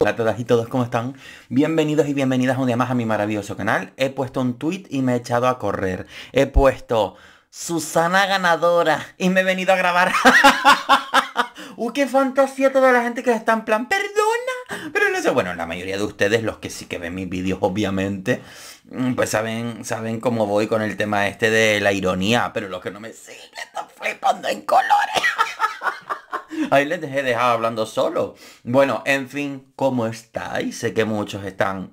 Hola a todas y todos, ¿cómo están? Bienvenidos y bienvenidas un día más a mi maravilloso canal. He puesto un tweet y me he echado a correr. He puesto Susana ganadora y me he venido a grabar. ¡Uy, ¡Uh, qué fantasía toda la gente que está en plan, perdona! Pero no sé, bueno, la mayoría de ustedes, los que sí que ven mis vídeos, obviamente, mm, pues saben, saben cómo voy con el tema este de la ironía, pero los que no me siguen están flipando en colores. Ahí les dejé dejado hablando solo. Bueno, en fin, ¿cómo estáis? Sé que muchos están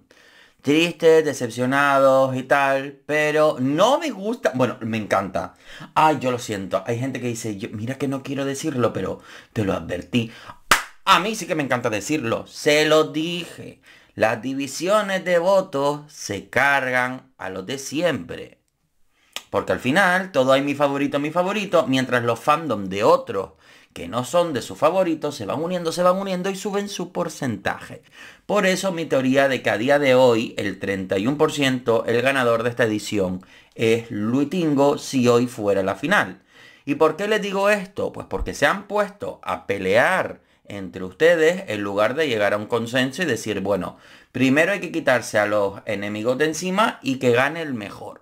tristes, decepcionados y tal, pero no me gusta, bueno, me encanta. Ay, yo lo siento, hay gente que dice, yo, mira que no quiero decirlo, pero te lo advertí. A mí sí que me encanta decirlo, se lo dije. Las divisiones de votos se cargan a los de siempre. Porque al final todo hay mi favorito, mi favorito, mientras los fandom de otros que no son de sus favoritos, se van uniendo, se van uniendo y suben su porcentaje. Por eso mi teoría de que a día de hoy el 31%, el ganador de esta edición, es Luitingo si hoy fuera la final. ¿Y por qué les digo esto? Pues porque se han puesto a pelear entre ustedes en lugar de llegar a un consenso y decir, bueno, primero hay que quitarse a los enemigos de encima y que gane el mejor.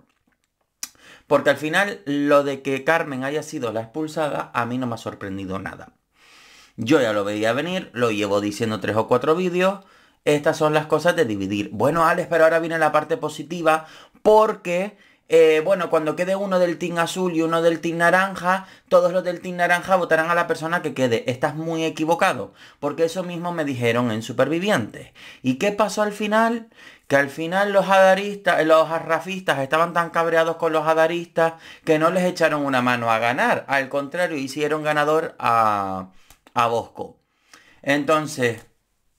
Porque al final lo de que Carmen haya sido la expulsada a mí no me ha sorprendido nada. Yo ya lo veía venir, lo llevo diciendo tres o cuatro vídeos. Estas son las cosas de dividir. Bueno, Alex, pero ahora viene la parte positiva porque eh, bueno, cuando quede uno del team azul y uno del team naranja, todos los del team naranja votarán a la persona que quede. Estás muy equivocado, porque eso mismo me dijeron en Supervivientes. ¿Y qué pasó al final? que al final los adaristas los arrafistas estaban tan cabreados con los hadaristas que no les echaron una mano a ganar. Al contrario, hicieron ganador a, a Bosco. Entonces,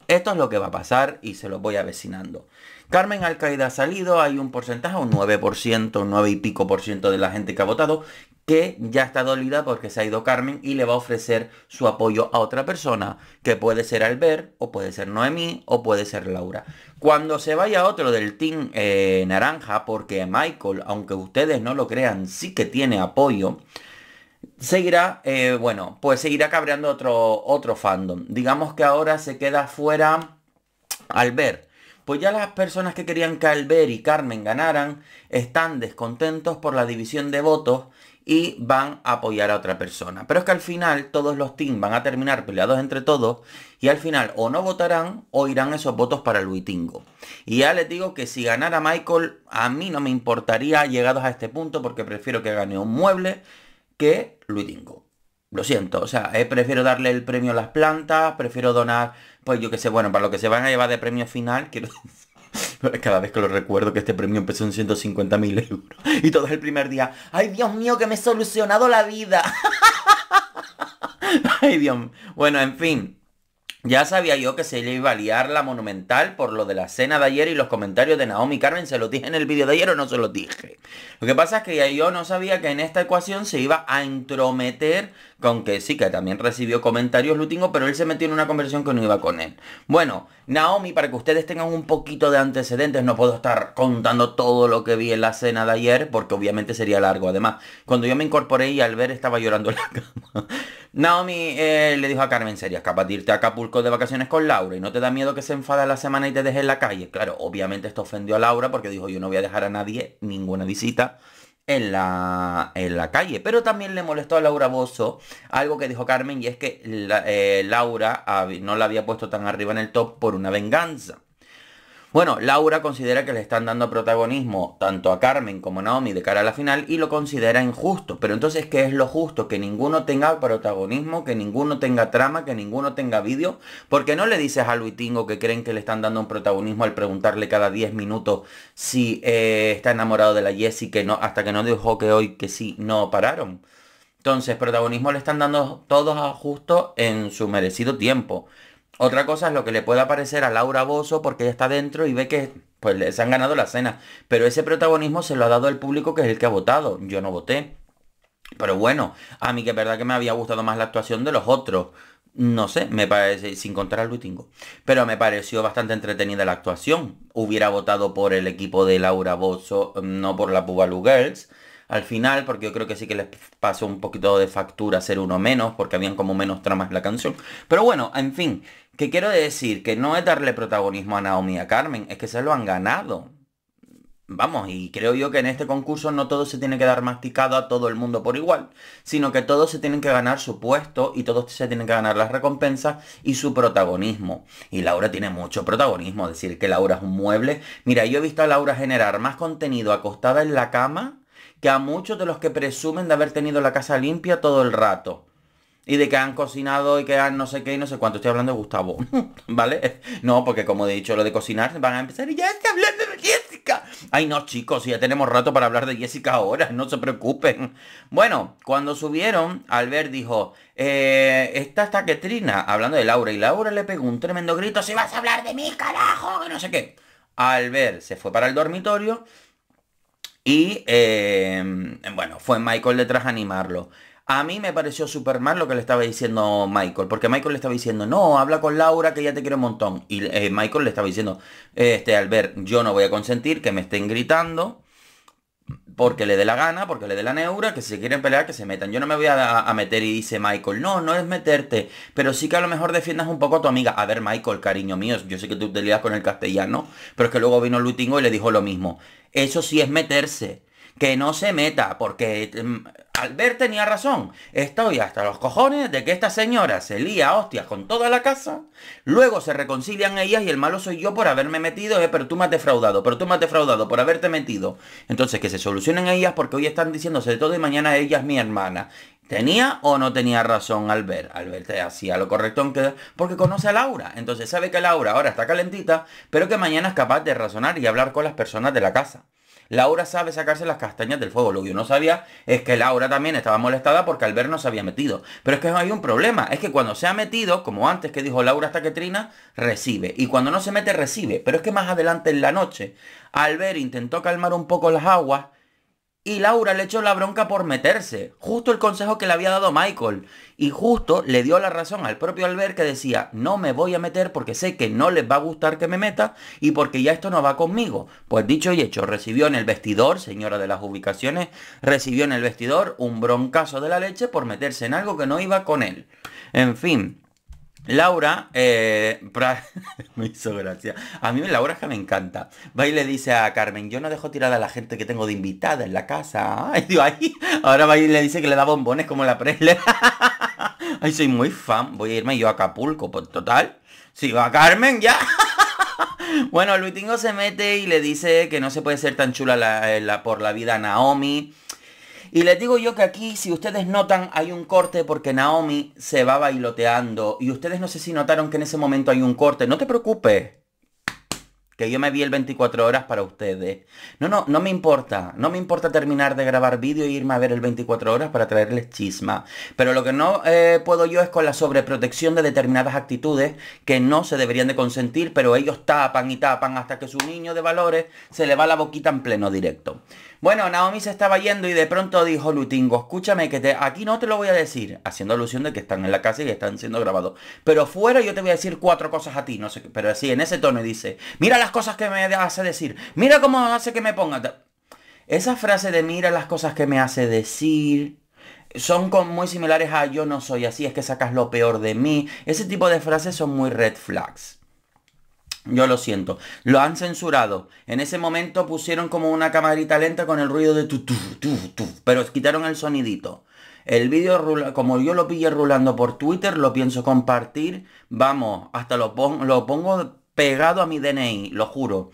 esto es lo que va a pasar y se lo voy avecinando. Carmen Alcaida ha salido, hay un porcentaje, un 9%, 9 y pico por ciento de la gente que ha votado, que ya está dolida porque se ha ido Carmen y le va a ofrecer su apoyo a otra persona, que puede ser Albert, o puede ser Noemí, o puede ser Laura. Cuando se vaya otro del Team eh, Naranja, porque Michael, aunque ustedes no lo crean, sí que tiene apoyo, seguirá, eh, bueno, pues seguirá cabreando otro, otro fandom. Digamos que ahora se queda fuera Albert pues ya las personas que querían que Albert y Carmen ganaran están descontentos por la división de votos y van a apoyar a otra persona. Pero es que al final todos los teams van a terminar peleados entre todos y al final o no votarán o irán esos votos para Luis Tingo. Y ya les digo que si ganara Michael, a mí no me importaría llegados a este punto porque prefiero que gane un mueble que Luitingo. Lo siento, o sea, eh, prefiero darle el premio a las plantas, prefiero donar, pues yo qué sé, bueno, para lo que se van a llevar de premio final, quiero Cada vez que lo recuerdo que este premio empezó en 150.000 euros. Y todo es el primer día. ¡Ay, Dios mío, que me he solucionado la vida! ¡Ay, Dios! Bueno, en fin. Ya sabía yo que se iba a liar la monumental por lo de la cena de ayer y los comentarios de Naomi Carmen. ¿Se los dije en el vídeo de ayer o no se los dije? Lo que pasa es que yo no sabía que en esta ecuación se iba a entrometer que sí que también recibió comentarios Lutingo, pero él se metió en una conversación que no iba con él. Bueno, Naomi, para que ustedes tengan un poquito de antecedentes, no puedo estar contando todo lo que vi en la cena de ayer, porque obviamente sería largo. Además, cuando yo me incorporé y al ver estaba llorando en la cama. Naomi eh, le dijo a Carmen, ¿serías capaz de irte a Acapulco de vacaciones con Laura? ¿Y no te da miedo que se enfada la semana y te deje en la calle? Claro, obviamente esto ofendió a Laura porque dijo, yo no voy a dejar a nadie ninguna visita en la, en la calle. Pero también le molestó a Laura Bozo algo que dijo Carmen y es que eh, Laura no la había puesto tan arriba en el top por una venganza. Bueno, Laura considera que le están dando protagonismo tanto a Carmen como a Naomi de cara a la final y lo considera injusto. Pero entonces, ¿qué es lo justo? Que ninguno tenga protagonismo, que ninguno tenga trama, que ninguno tenga vídeo. Porque no le dices a Tingo que creen que le están dando un protagonismo al preguntarle cada 10 minutos si eh, está enamorado de la Jessie que no, hasta que no dijo que hoy que sí no pararon. Entonces, protagonismo le están dando todos a justo en su merecido tiempo. Otra cosa es lo que le pueda parecer a Laura Bozo porque ella está dentro y ve que pues, se han ganado la cena. Pero ese protagonismo se lo ha dado el público que es el que ha votado. Yo no voté. Pero bueno, a mí que es verdad que me había gustado más la actuación de los otros. No sé, me parece, sin contar al Tingo. Pero me pareció bastante entretenida la actuación. Hubiera votado por el equipo de Laura Bozo, no por la Pubaloo Girls. Al final, porque yo creo que sí que les pasó un poquito de factura ser uno menos, porque habían como menos tramas en la canción. Pero bueno, en fin, que quiero decir que no es darle protagonismo a Naomi y a Carmen, es que se lo han ganado. Vamos, y creo yo que en este concurso no todo se tiene que dar masticado a todo el mundo por igual, sino que todos se tienen que ganar su puesto y todos se tienen que ganar las recompensas y su protagonismo. Y Laura tiene mucho protagonismo, decir que Laura es un mueble. Mira, yo he visto a Laura generar más contenido acostada en la cama que a muchos de los que presumen de haber tenido la casa limpia todo el rato y de que han cocinado y que han no sé qué y no sé cuánto. Estoy hablando de Gustavo, ¿vale? No, porque como he dicho, lo de cocinar van a empezar y ya estoy hablando de Jessica. Ay, no, chicos, ya tenemos rato para hablar de Jessica ahora, no se preocupen. Bueno, cuando subieron, Albert dijo, está eh, esta está hablando de Laura, y Laura le pegó un tremendo grito, si vas a hablar de mí, carajo, que no sé qué. Albert se fue para el dormitorio y, eh, bueno, fue Michael detrás a animarlo. A mí me pareció súper mal lo que le estaba diciendo Michael, porque Michael le estaba diciendo, no, habla con Laura que ya te quiero un montón. Y eh, Michael le estaba diciendo, este, Albert, yo no voy a consentir que me estén gritando porque le dé la gana, porque le dé la neura, que si se quieren pelear, que se metan. Yo no me voy a, meter y dice Michael, no, no es meterte, pero sí que a lo mejor defiendas un poco a tu amiga. A ver, Michael, cariño mío, yo sé que tú te lidas con el castellano, pero es que luego vino Lutingo y le dijo lo mismo. Eso sí es meterse que no se meta, porque mm, Albert tenía razón. Estoy hasta los cojones de que esta señora se lía hostias con toda la casa, luego se reconcilian ellas y el malo soy yo por haberme metido, eh, pero tú me has defraudado, pero tú me has defraudado por haberte metido. Entonces que se solucionen ellas porque hoy están diciéndose de todo y mañana ella es mi hermana. ¿Tenía o no tenía razón Albert? Albert hacía lo correcto aunque, porque conoce a Laura. Entonces sabe que Laura ahora está calentita, pero que mañana es capaz de razonar y hablar con las personas de la casa. Laura sabe sacarse las castañas del fuego. Lo que yo no sabía es que Laura también estaba molestada porque Albert no se había metido. Pero es que hay un problema. Es que cuando se ha metido, como antes que dijo Laura hasta que Trina, recibe. Y cuando no se mete, recibe. Pero es que más adelante en la noche, Albert intentó calmar un poco las aguas y Laura le echó la bronca por meterse. Justo el consejo que le había dado Michael. Y justo le dio la razón al propio Albert que decía, no me voy a meter porque sé que no les va a gustar que me meta y porque ya esto no va conmigo. Pues dicho y hecho, recibió en el vestidor, señora de las ubicaciones, recibió en el vestidor un broncazo de la leche por meterse en algo que no iba con él. En fin, Laura, eh, me hizo gracia. A mí Laura es que me encanta. Va y le dice a Carmen, yo no dejo tirada a la gente que tengo de invitada en la casa. Ahora va y le dice que le da bombones como la prele, ay, soy muy fan. Voy a irme yo a Acapulco, pues total. Sigo a Carmen ya. bueno, Luitingo se mete y le dice que no se puede ser tan chula eh, por la vida a Naomi. Y les digo yo que aquí, si ustedes notan, hay un corte porque Naomi se va bailoteando. Y ustedes no sé si notaron que en ese momento hay un corte. No te preocupes. Que yo me vi el 24 horas para ustedes. No, no, no me importa. No me importa terminar de grabar vídeo e irme a ver el 24 horas para traerles chisma. Pero lo que no eh, puedo yo es con la sobreprotección de determinadas actitudes que no se deberían de consentir, pero ellos tapan y tapan hasta que su niño de valores se le va la boquita en pleno directo. Bueno, Naomi se estaba yendo y de pronto dijo Lutingo, escúchame que aquí no te lo voy a decir, haciendo alusión de que están en la casa y están siendo grabados. Pero fuera yo te voy a decir cuatro cosas a ti, no sé pero así, en ese tono y dice, mira las cosas que me hace decir, mira cómo hace que me ponga. Esa frase de mira las cosas que me hace decir, son muy similares a yo no soy así, es que sacas lo peor de mí. Ese tipo de frases son muy red flags. Yo lo siento. Lo han censurado. En ese momento pusieron como una camarita lenta con el ruido de tu, tu, tu, pero quitaron el sonidito. El vídeo, como yo lo pillé rulando por Twitter, lo pienso compartir. Vamos, hasta lo, lo pongo pegado a mi DNI, lo juro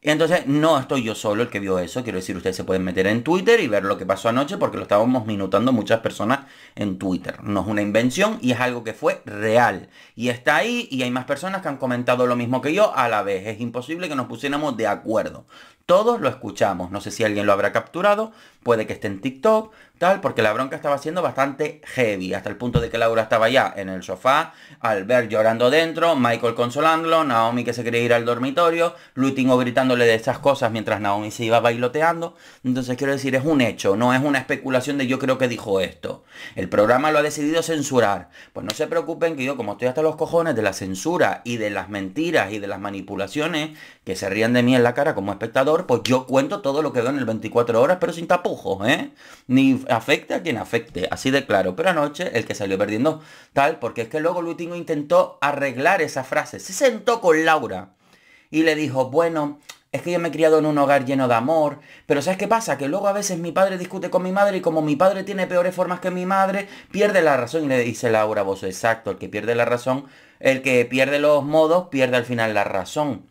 y Entonces, no estoy yo solo el que vio eso. Quiero decir, ustedes se pueden meter en Twitter y ver lo que pasó anoche porque lo estábamos minutando muchas personas en Twitter. No es una invención y es algo que fue real. Y está ahí y hay más personas que han comentado lo mismo que yo a la vez. Es imposible que nos pusiéramos de acuerdo. Todos lo escuchamos. No sé si alguien lo habrá capturado. Puede que esté en TikTok, tal, porque la bronca estaba siendo bastante heavy. Hasta el punto de que Laura estaba ya en el sofá, Albert llorando dentro, Michael consolándolo, Naomi que se quería ir al dormitorio, Lutingo gritándole de esas cosas mientras Naomi se iba bailoteando. Entonces quiero decir, es un hecho, no es una especulación de yo creo que dijo esto. El programa lo ha decidido censurar. Pues no se preocupen que yo, como estoy hasta los cojones de la censura y de las mentiras y de las manipulaciones, que se rían de mí en la cara como espectador, pues yo cuento todo lo que veo en el 24 horas, pero sin tapujos, ¿eh? Ni afecte a quien afecte, así de claro. Pero anoche el que salió perdiendo, tal, porque es que luego último intentó arreglar esa frase. Se sentó con Laura y le dijo, bueno, es que yo me he criado en un hogar lleno de amor, pero ¿sabes qué pasa? Que luego a veces mi padre discute con mi madre y como mi padre tiene peores formas que mi madre, pierde la razón. Y le dice Laura vos exacto, el que pierde la razón, el que pierde los modos, pierde al final la razón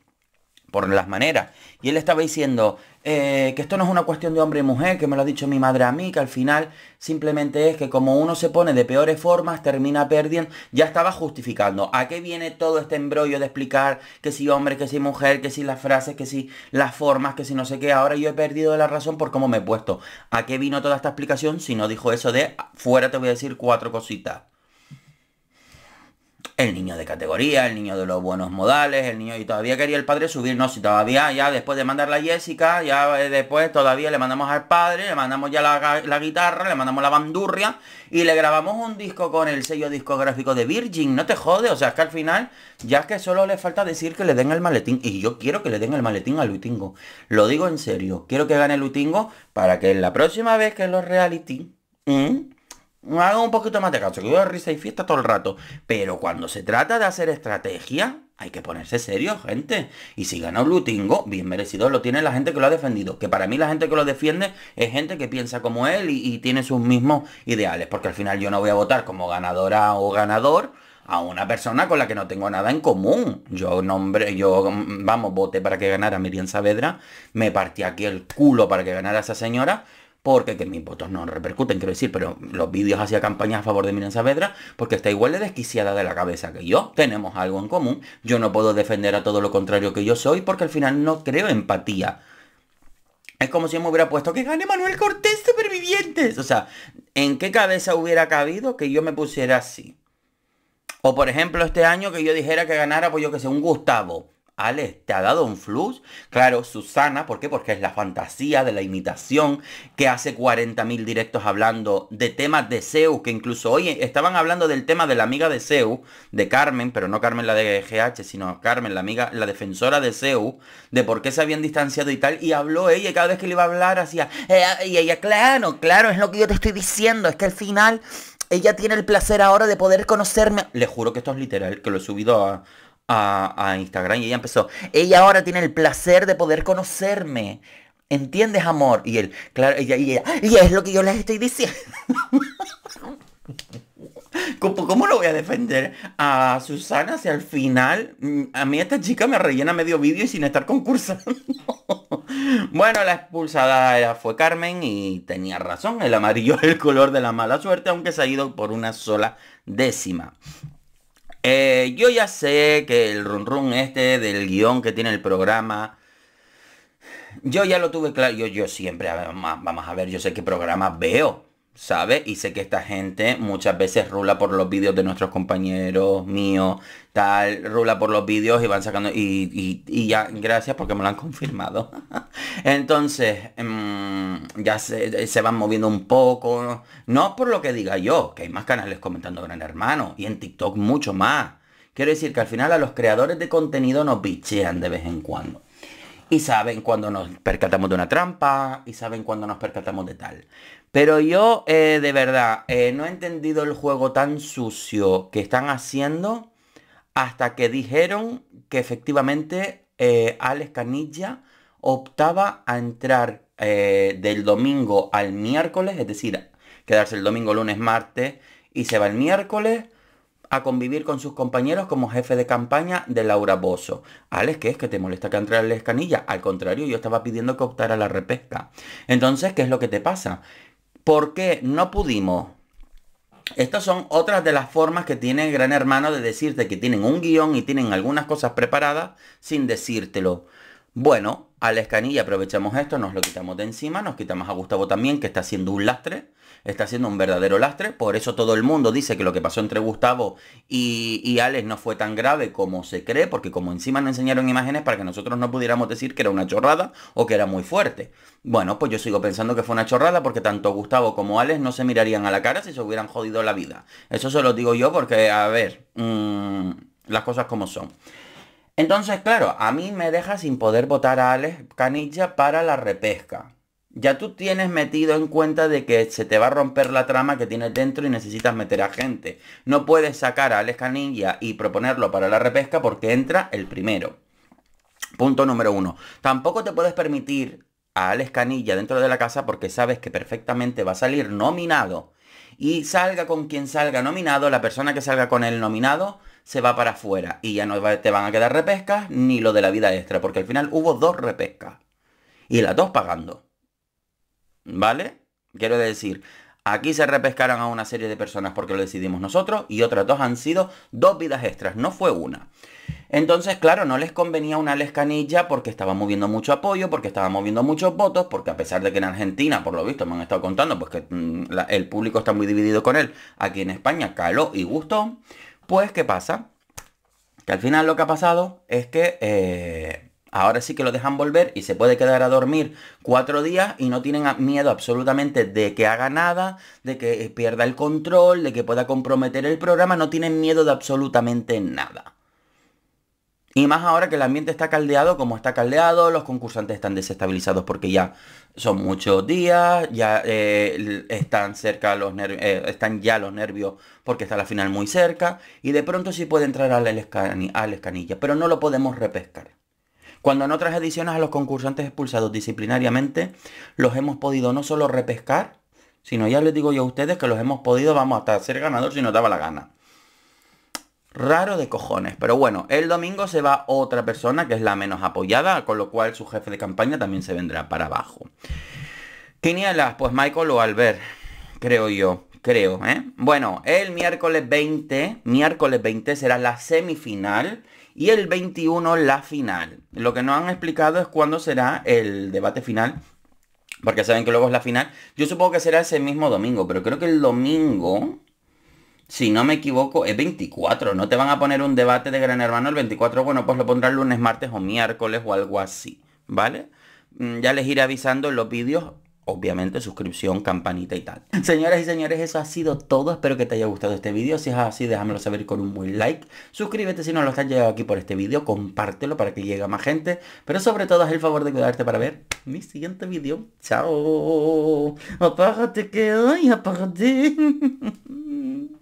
por las maneras. Y él estaba diciendo eh, que esto no es una cuestión de hombre y mujer, que me lo ha dicho mi madre a mí, que al final simplemente es que como uno se pone de peores formas, termina perdiendo, ya estaba justificando. ¿A qué viene todo este embrollo de explicar que si hombre, que si mujer, que si las frases, que si las formas, que si no sé qué? Ahora yo he perdido la razón por cómo me he puesto. ¿A qué vino toda esta explicación si no dijo eso de ah, fuera te voy a decir cuatro cositas? el niño de categoría, el niño de los buenos modales, el niño y todavía quería el padre subir, no, todavía ya después de mandar la Jessica, ya eh, después todavía le mandamos al padre, le mandamos ya la, guitarra, le mandamos la bandurria y le grabamos un disco con el sello discográfico de Virgin, no te jode, o sea, es que al final ya es que solo le falta decir que le den el maletín y yo quiero que le den el maletín a Lutingo, lo digo en serio, quiero que gane Lutingo para que la próxima vez que los reality hago un poquito más de caso, que yo risa y fiesta todo el rato. Pero cuando se trata de hacer estrategia, hay que ponerse serio, gente. Y si gana lutingo, bien merecido lo tiene la gente que lo ha defendido. Que para mí la gente que lo defiende es gente que piensa como él y, tiene sus mismos ideales. Porque al final yo no voy a votar como ganadora o ganador a una persona con la que no tengo nada en común. Yo nombre, yo mm, vamos, voté para que ganara Miriam Saavedra, me partí aquí el culo para que ganara esa señora, porque que mis votos no repercuten, quiero decir, pero los vídeos hacia campaña a favor de Miren Saavedra, porque está igual de desquiciada de la cabeza que yo, tenemos algo en común, yo no puedo defender a todo lo contrario que yo soy, porque al final no creo empatía. Es como si me hubiera puesto que gane Manuel Cortés supervivientes. O sea, ¿en qué cabeza hubiera cabido que yo me pusiera así? O por ejemplo, este año que yo dijera que ganara, pues yo que sé, un Gustavo. Ale, ¿te ha dado un flush? Claro, Susana, ¿por qué? Porque es la fantasía de la imitación que hace 40.000 directos hablando de temas de Zeus, que incluso hoy estaban hablando del tema de la amiga de Zeus, de Carmen, pero no Carmen la de GH, sino Carmen, la amiga, la defensora de Zeus, de por qué se habían distanciado y tal, y habló ella cada vez que le iba a hablar hacía, eh, y ella, claro, claro, es lo que yo te estoy diciendo, es que al final ella tiene el placer ahora de poder conocerme. Le juro que esto es literal, que lo he subido a a, Instagram y ella empezó, ella ahora tiene el placer de poder conocerme. ¿Entiendes, amor? Y él, claro, y ella, y es lo que yo les estoy diciendo. ¿Cómo, ¿Cómo, lo voy a defender a Susana si al final mm, a mí esta chica me rellena medio vídeo y sin estar concursando? bueno, la expulsada fue Carmen y tenía razón. El amarillo es el color de la mala suerte, aunque se ha ido por una sola décima. Eh, yo ya sé que el run run este del guión que tiene el programa. Yo ya lo tuve claro. Yo, yo siempre, vamos a ver, yo sé qué programa veo sabe y sé que esta gente muchas veces rula por los vídeos de nuestros compañeros míos tal rula por los vídeos y van sacando y, ya gracias porque me lo han confirmado entonces em, ya se, se, van moviendo un poco no por lo que diga yo que hay más canales comentando gran hermano y en tiktok mucho más quiero decir que al final a los creadores de contenido nos bichean de vez en cuando y saben cuando nos percatamos de una trampa y saben cuando nos percatamos de tal. Pero yo, eh, de verdad, eh, no he entendido el juego tan sucio que están haciendo hasta que dijeron que efectivamente eh, Alex Canilla optaba a entrar del domingo al miércoles, es decir, quedarse el domingo, lunes, martes y se va el miércoles a convivir con sus compañeros como jefe de campaña de Laura Bozo. Alex, ¿qué es que te molesta que entre la escanilla? Al contrario, yo estaba pidiendo que optara la repesca. Entonces, ¿qué es lo que te pasa? ¿Por qué no pudimos? Estas son otras de las formas que tiene el Gran Hermano de decirte que tienen un guión y tienen algunas cosas preparadas sin decírtelo. Bueno, a la escanilla, aprovechamos esto, nos lo quitamos de encima, nos quitamos a Gustavo también, que está haciendo un lastre está siendo un verdadero lastre. Por eso todo el mundo dice que lo que pasó entre Gustavo y, Alex no fue tan grave como se cree, porque como encima nos enseñaron imágenes para que nosotros no pudiéramos decir que era una chorrada o que era muy fuerte. Bueno, pues yo sigo pensando que fue una chorrada porque tanto Gustavo como Alex no se mirarían a la cara si se hubieran jodido la vida. Eso se lo digo yo porque, a ver, mm, las cosas como son. Entonces, claro, a mí me deja sin poder votar a Alex Canilla para la repesca ya tú tienes metido en cuenta de que se te va a romper la trama que tienes dentro y necesitas meter a gente. No puedes sacar a Alex y proponerlo para la repesca porque entra el primero. Punto número uno. Tampoco te puedes permitir a Alex Canilla dentro de la casa porque sabes que perfectamente va a salir nominado. Y salga con quien salga nominado, la persona que salga con el nominado se va para afuera. Y ya no te van a quedar repescas ni lo de la vida extra, porque al final hubo dos repescas. Y las dos pagando. ¿vale? Quiero decir, aquí se repescaron a una serie de personas porque lo decidimos nosotros y otras dos han sido dos vidas extras, no fue una. Entonces, claro, no les convenía una lescanilla porque estaba moviendo mucho apoyo, porque estaba moviendo muchos votos, porque a pesar de que en Argentina, por lo visto, me han estado contando, pues que mm, el público está muy dividido con él, aquí en España caló y gustó, pues ¿qué pasa? Que al final lo que ha pasado es que eh, ahora sí que lo dejan volver y se puede quedar a dormir cuatro días y no tienen miedo absolutamente de que haga nada, de que eh, pierda el control, de que pueda comprometer el programa, no tienen miedo de absolutamente nada. Y más ahora que el ambiente está caldeado como está caldeado, los concursantes están desestabilizados porque ya son muchos días, ya eh, están cerca los eh, están ya los nervios porque está la final muy cerca, y de pronto sí puede entrar a a al escanilla, pero no lo podemos repescar. Cuando en otras ediciones a los concursantes expulsados disciplinariamente los hemos podido no solo repescar, sino ya les digo yo a ustedes que los hemos podido, vamos, hasta ser ganador si nos daba la gana. Raro de cojones, pero bueno, el domingo se va otra persona que es la menos apoyada, con lo cual su jefe de campaña también se vendrá para abajo. Quinielas, pues Michael o Albert, creo yo creo, ¿eh? Bueno, el miércoles 20, miércoles 20 será la semifinal y el 21 la final. Lo que no han explicado es cuándo será el debate final, porque saben que luego es la final. Yo supongo que será ese mismo domingo, pero creo que el domingo, si no me equivoco, es 24. No te van a poner un debate de Gran Hermano el 24, bueno, pues lo pondrán lunes, martes o miércoles o algo así, ¿vale? Mm, ya les iré avisando en los vídeos obviamente suscripción, campanita y tal. Señoras y señores, eso ha sido todo. Espero que te haya gustado este vídeo. Si es así, déjamelo saber con un buen like. Suscríbete si no lo has llegado aquí por este vídeo. Compártelo para que llegue a más gente. Pero sobre todo, haz el favor de cuidarte para ver mi siguiente vídeo. ¡Chao! Apágate que hoy apágate.